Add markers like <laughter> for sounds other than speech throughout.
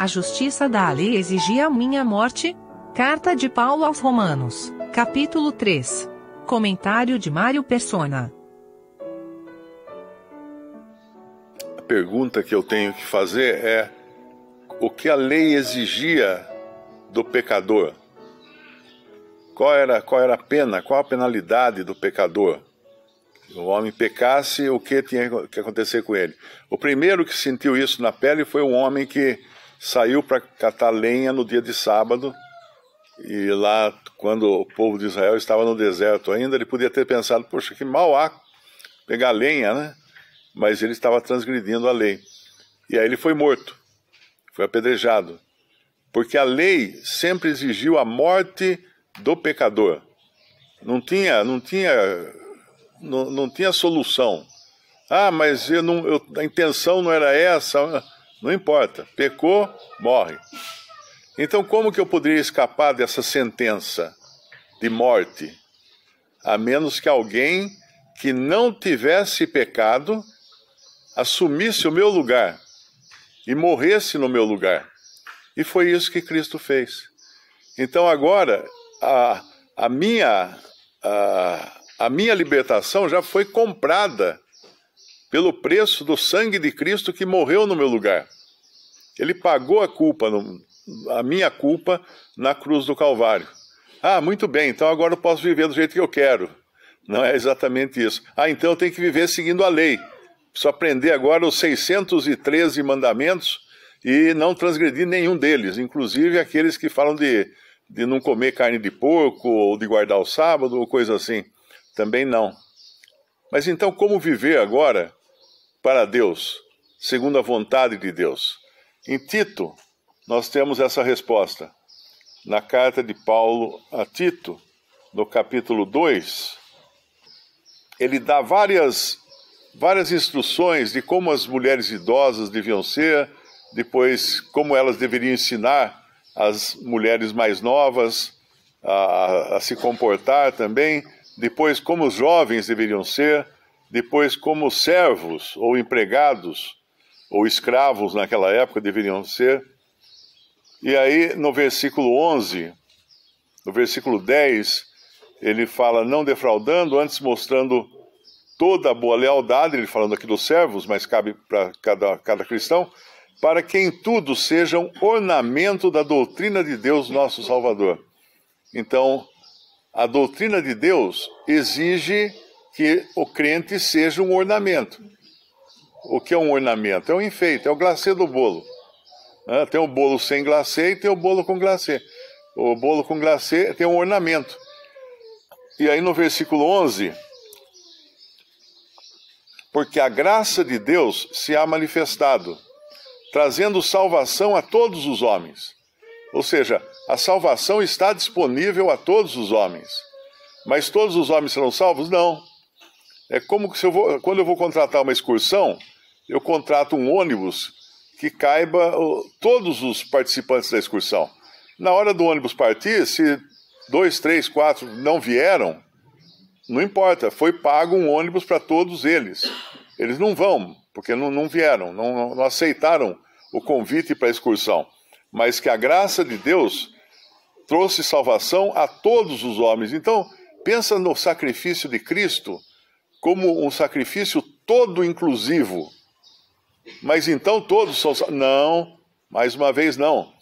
A justiça da lei exigia a minha morte? Carta de Paulo aos Romanos, capítulo 3. Comentário de Mário Persona. A pergunta que eu tenho que fazer é: o que a lei exigia do pecador? Qual era, qual era a pena, qual a penalidade do pecador? o homem pecasse, o que tinha que acontecer com ele? O primeiro que sentiu isso na pele foi um homem que saiu para catar lenha no dia de sábado. E lá, quando o povo de Israel estava no deserto ainda, ele podia ter pensado: poxa, que mal há pegar lenha, né? Mas ele estava transgredindo a lei. E aí ele foi morto, foi apedrejado. Porque a lei sempre exigiu a morte do pecador. Não tinha, não tinha, não, não tinha solução. Ah, mas eu não, eu, a intenção não era essa. Não importa. Pecou, morre. Então, como que eu poderia escapar dessa sentença de morte? A menos que alguém que não tivesse pecado assumisse o meu lugar e morresse no meu lugar. E foi isso que Cristo fez. Então, agora, a, a minha. A, a minha libertação já foi comprada pelo preço do sangue de Cristo que morreu no meu lugar. Ele pagou a culpa, a minha culpa, na cruz do Calvário. Ah, muito bem, então agora eu posso viver do jeito que eu quero. Não é exatamente isso. Ah, então eu tenho que viver seguindo a lei. Preciso aprender agora os 613 mandamentos e não transgredir nenhum deles, inclusive aqueles que falam de, de não comer carne de porco ou de guardar o sábado ou coisa assim. Também não. Mas então, como viver agora para Deus, segundo a vontade de Deus. Em Tito, nós temos essa resposta. Na carta de Paulo a Tito, no capítulo 2, ele dá várias, várias instruções de como as mulheres idosas deviam ser, depois como elas deveriam ensinar as mulheres mais novas a, a se comportar também, depois como os jovens deveriam ser depois, como servos ou empregados ou escravos naquela época deveriam ser. E aí, no versículo 11, no versículo 10, ele fala: não defraudando, antes mostrando toda a boa lealdade, ele falando aqui dos servos, mas cabe para cada, cada cristão, para que em tudo sejam ornamento da doutrina de Deus, nosso Salvador. Então, a doutrina de Deus exige que o crente seja um ornamento. O que é um ornamento? É um enfeite, é o glacê do bolo. Né? tem o bolo sem glacê e tem o bolo com glacê. O bolo com glacê tem um ornamento. E aí no versículo 11, porque a graça de Deus se há manifestado, trazendo salvação a todos os homens. Ou seja, a salvação está disponível a todos os homens. Mas todos os homens serão salvos? Não. É como se eu vou, quando eu vou contratar uma excursão, eu contrato um ônibus que caiba todos os participantes da excursão. Na hora do ônibus partir, se dois, três, quatro não vieram, não importa, foi pago um ônibus para todos eles. Eles não vão, porque não, não vieram, não, não aceitaram o convite para a excursão. Mas que a graça de Deus trouxe salvação a todos os homens. Então, pensa no sacrifício de Cristo como um sacrifício todo inclusivo. Mas então todos são. Não, mais uma vez, não.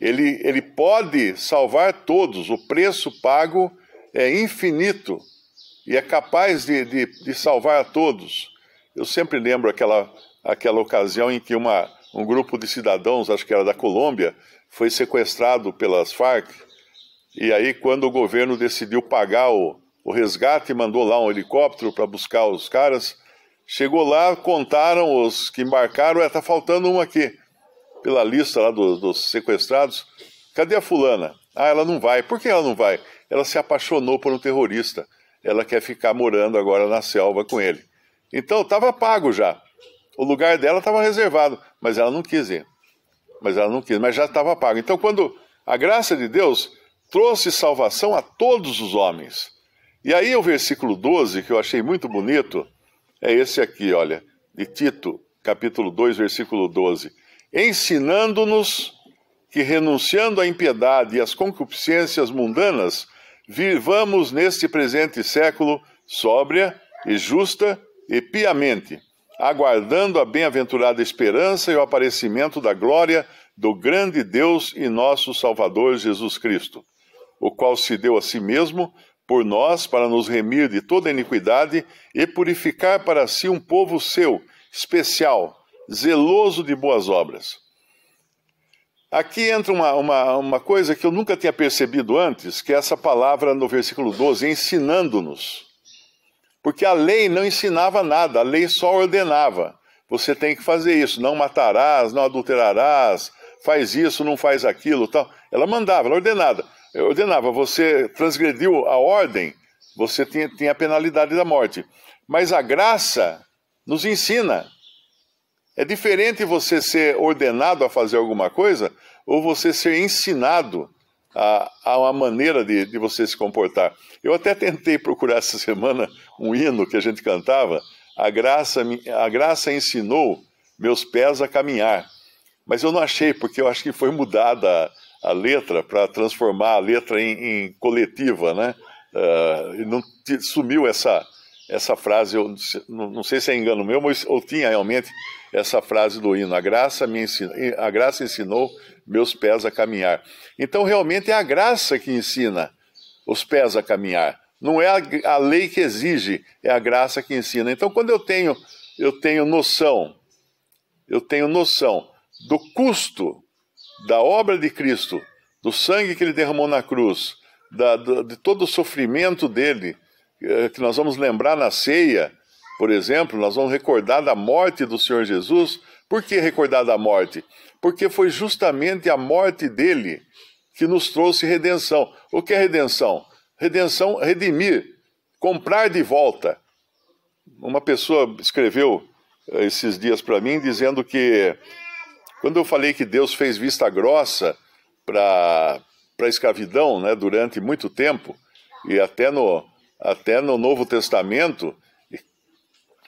Ele, ele pode salvar todos, o preço pago é infinito e é capaz de, de, de salvar a todos. Eu sempre lembro aquela, aquela ocasião em que uma, um grupo de cidadãos, acho que era da Colômbia, foi sequestrado pelas Farc. E aí, quando o governo decidiu pagar o, o resgate mandou lá um helicóptero para buscar os caras. Chegou lá, contaram os que embarcaram, está é, faltando um aqui, pela lista lá dos, dos sequestrados. Cadê a fulana? Ah, ela não vai. Por que ela não vai? Ela se apaixonou por um terrorista. Ela quer ficar morando agora na selva com ele. Então estava pago já. O lugar dela estava reservado, mas ela não quis ir. Mas ela não quis, mas já estava pago. Então, quando a graça de Deus trouxe salvação a todos os homens, e aí o versículo 12, que eu achei muito bonito, é esse aqui, olha, de Tito, capítulo 2, versículo 12. Ensinando-nos que, renunciando à impiedade e às concupiscências mundanas, vivamos neste presente século sóbria e justa e piamente, aguardando a bem-aventurada esperança e o aparecimento da glória do grande Deus e nosso Salvador Jesus Cristo, o qual se deu a si mesmo por nós para nos remir de toda iniquidade e purificar para si um povo seu, especial, zeloso de boas obras. Aqui entra uma, uma, uma coisa que eu nunca tinha percebido antes, que é essa palavra no versículo 12, ensinando-nos. Porque a lei não ensinava nada, a lei só ordenava. Você tem que fazer isso, não matarás, não adulterarás, faz isso, não faz aquilo, tal. Ela mandava, ela ordenava. Eu ordenava, você transgrediu a ordem, você tem, tem a penalidade da morte. Mas a graça nos ensina. É diferente você ser ordenado a fazer alguma coisa ou você ser ensinado a, a uma maneira de, de você se comportar. Eu até tentei procurar essa semana um hino que a gente cantava, A Graça, a graça Ensinou Meus Pés a Caminhar. Mas eu não achei, porque eu acho que foi mudada a letra, para transformar a letra em, em coletiva, né? Uh, não sumiu essa, essa frase, eu não, não sei se é engano meu, mas eu tinha realmente essa frase do hino, a graça, me ensina, a graça ensinou meus pés a caminhar. Então realmente é a graça que ensina os pés a caminhar, não é a, a lei que exige, é a graça que ensina. Então quando eu tenho, eu tenho noção, eu tenho noção do custo da obra de Cristo, do sangue que ele derramou na cruz, da, do, de todo o sofrimento dele, eh, que nós vamos lembrar na ceia, por exemplo, nós vamos recordar da morte do Senhor Jesus. Por que recordar da morte? Porque foi justamente a morte dele que nos trouxe redenção. O que é redenção? Redenção, redimir, comprar de volta. Uma pessoa escreveu eh, esses dias para mim dizendo que quando eu falei que Deus fez vista grossa para a escravidão né, durante muito tempo, e até no, até no Novo Testamento,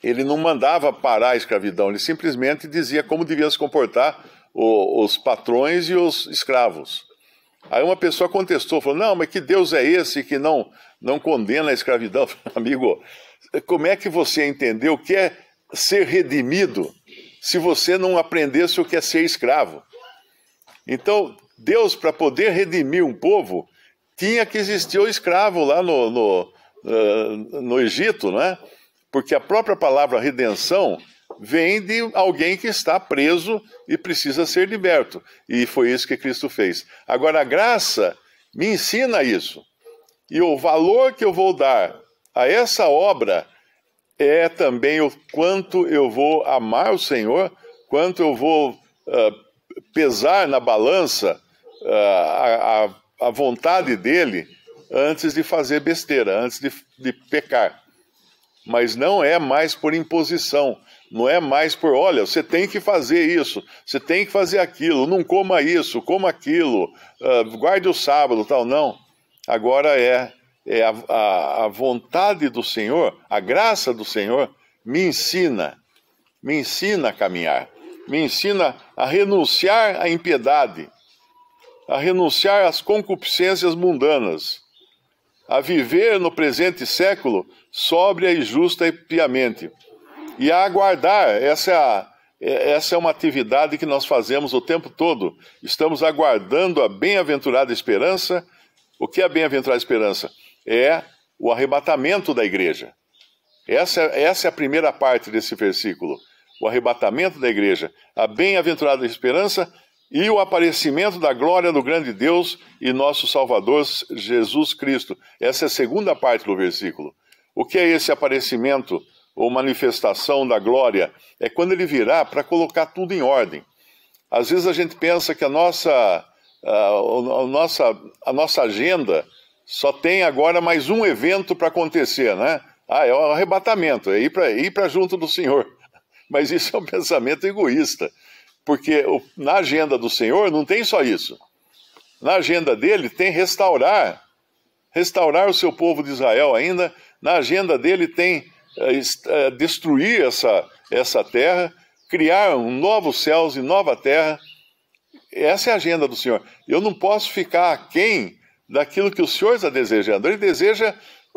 ele não mandava parar a escravidão, ele simplesmente dizia como deviam se comportar o, os patrões e os escravos. Aí uma pessoa contestou, falou: Não, mas que Deus é esse que não, não condena a escravidão? <laughs> Amigo, como é que você entendeu o que é ser redimido se você não aprendesse o que é ser escravo. Então, Deus, para poder redimir um povo, tinha que existir o escravo lá no, no, uh, no Egito, né? Porque a própria palavra redenção vem de alguém que está preso e precisa ser liberto. E foi isso que Cristo fez. Agora, a graça me ensina isso. E o valor que eu vou dar a essa obra é também o quanto eu vou amar o Senhor, quanto eu vou uh, pesar na balança uh, a, a, vontade dele antes de fazer besteira, antes de, de pecar. Mas não é mais por imposição, não é mais por, olha, você tem que fazer isso, você tem que fazer aquilo, não coma isso, coma aquilo, uh, guarde o sábado, tal. Não. Agora é é, a, a, a vontade do Senhor, a graça do Senhor, me ensina, me ensina a caminhar, me ensina a renunciar à impiedade, a renunciar às concupiscências mundanas, a viver no presente século sóbria e justa e piamente, e a aguardar essa é a, é, essa é uma atividade que nós fazemos o tempo todo. Estamos aguardando a bem-aventurada esperança. O que é a bem-aventurada esperança? é o arrebatamento da igreja. Essa, essa é a primeira parte desse versículo. O arrebatamento da igreja, a bem-aventurada esperança e o aparecimento da glória do grande Deus e nosso Salvador Jesus Cristo. Essa é a segunda parte do versículo. O que é esse aparecimento ou manifestação da glória? É quando ele virá para colocar tudo em ordem. Às vezes a gente pensa que a nossa, a, a nossa, a nossa agenda só tem agora mais um evento para acontecer, né? Ah, é o arrebatamento, é ir para ir junto do Senhor. <laughs> Mas isso é um pensamento egoísta, porque o, na agenda do Senhor não tem só isso. Na agenda dele tem restaurar, restaurar o seu povo de Israel ainda. Na agenda dele tem é, é, destruir essa, essa terra, criar um novos céus e nova terra. Essa é a agenda do Senhor. Eu não posso ficar quem daquilo que o Senhor está desejando. Ele deseja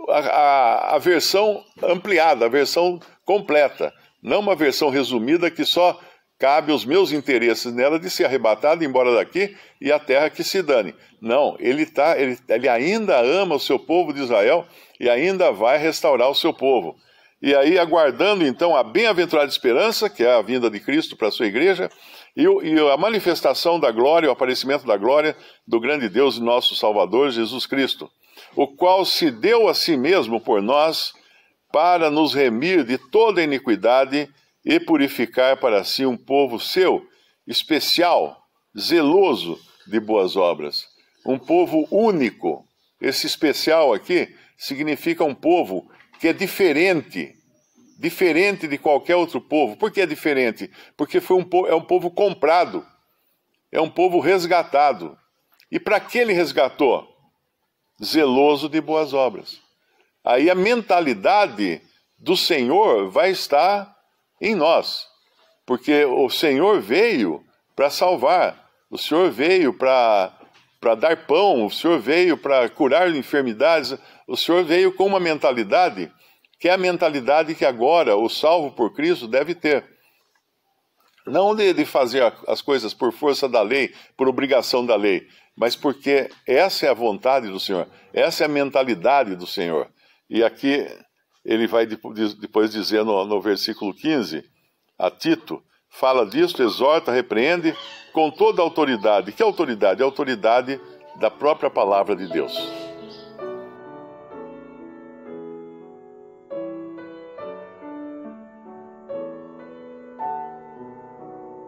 a, a, a versão ampliada, a versão completa, não uma versão resumida que só cabe os meus interesses nela de ser arrebatado embora daqui e a terra que se dane. Não, ele, tá, ele, ele ainda ama o seu povo de Israel e ainda vai restaurar o seu povo. E aí, aguardando então a bem-aventurada esperança, que é a vinda de Cristo para a sua igreja, e, e a manifestação da glória, o aparecimento da glória do grande Deus, nosso Salvador, Jesus Cristo, o qual se deu a si mesmo por nós para nos remir de toda iniquidade e purificar para si um povo seu, especial, zeloso de boas obras. Um povo único. Esse especial aqui significa um povo que é diferente diferente de qualquer outro povo. Por que é diferente? Porque foi um povo, é um povo comprado, é um povo resgatado. E para que ele resgatou? Zeloso de boas obras. Aí a mentalidade do Senhor vai estar em nós, porque o Senhor veio para salvar, o Senhor veio para para dar pão, o Senhor veio para curar enfermidades, o Senhor veio com uma mentalidade que é a mentalidade que agora o salvo por Cristo deve ter. Não de, fazer as coisas por força da lei, por obrigação da lei, mas porque essa é a vontade do Senhor, essa é a mentalidade do Senhor. E aqui ele vai depois dizer no, no versículo 15 a Tito, fala disso, exorta, repreende com toda a autoridade. Que autoridade? A autoridade da própria palavra de Deus.